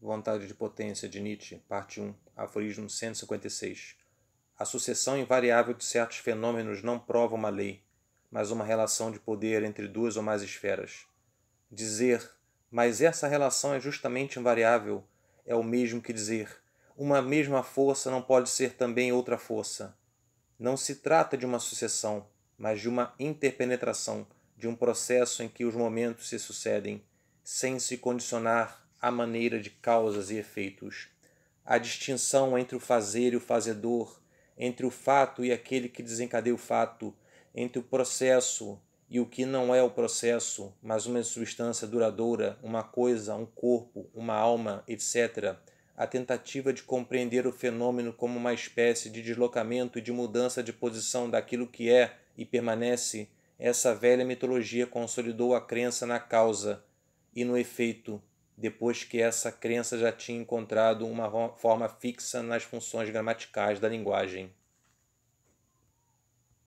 Vontade de Potência de Nietzsche, parte 1, aforismo 156. A sucessão invariável de certos fenômenos não prova uma lei, mas uma relação de poder entre duas ou mais esferas. Dizer, mas essa relação é justamente invariável, é o mesmo que dizer, uma mesma força não pode ser também outra força. Não se trata de uma sucessão, mas de uma interpenetração, de um processo em que os momentos se sucedem, sem se condicionar à maneira de causas e efeitos. A distinção entre o fazer e o fazedor, entre o fato e aquele que desencadeia o fato, entre o processo e o que não é o processo, mas uma substância duradoura, uma coisa, um corpo, uma alma, etc. A tentativa de compreender o fenômeno como uma espécie de deslocamento e de mudança de posição daquilo que é e permanece, essa velha mitologia consolidou a crença na causa e no efeito, depois que essa crença já tinha encontrado uma forma fixa nas funções gramaticais da linguagem.